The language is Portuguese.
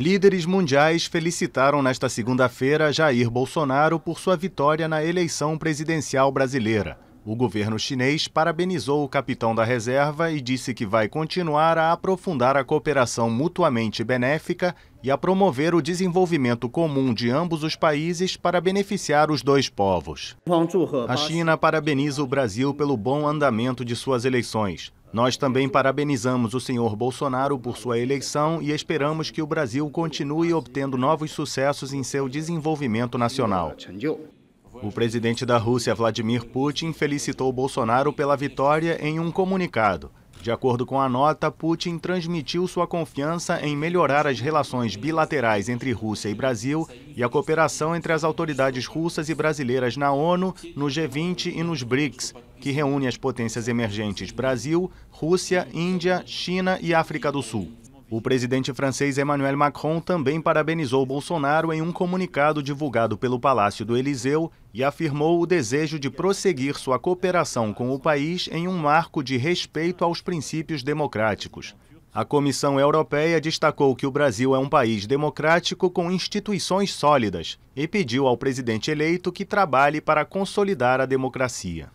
Líderes mundiais felicitaram nesta segunda-feira Jair Bolsonaro por sua vitória na eleição presidencial brasileira. O governo chinês parabenizou o capitão da reserva e disse que vai continuar a aprofundar a cooperação mutuamente benéfica e a promover o desenvolvimento comum de ambos os países para beneficiar os dois povos. A China parabeniza o Brasil pelo bom andamento de suas eleições. Nós também parabenizamos o senhor Bolsonaro por sua eleição e esperamos que o Brasil continue obtendo novos sucessos em seu desenvolvimento nacional. O presidente da Rússia, Vladimir Putin, felicitou Bolsonaro pela vitória em um comunicado. De acordo com a nota, Putin transmitiu sua confiança em melhorar as relações bilaterais entre Rússia e Brasil e a cooperação entre as autoridades russas e brasileiras na ONU, no G20 e nos BRICS, que reúne as potências emergentes Brasil, Rússia, Índia, China e África do Sul. O presidente francês Emmanuel Macron também parabenizou Bolsonaro em um comunicado divulgado pelo Palácio do Eliseu e afirmou o desejo de prosseguir sua cooperação com o país em um marco de respeito aos princípios democráticos. A Comissão Europeia destacou que o Brasil é um país democrático com instituições sólidas e pediu ao presidente eleito que trabalhe para consolidar a democracia.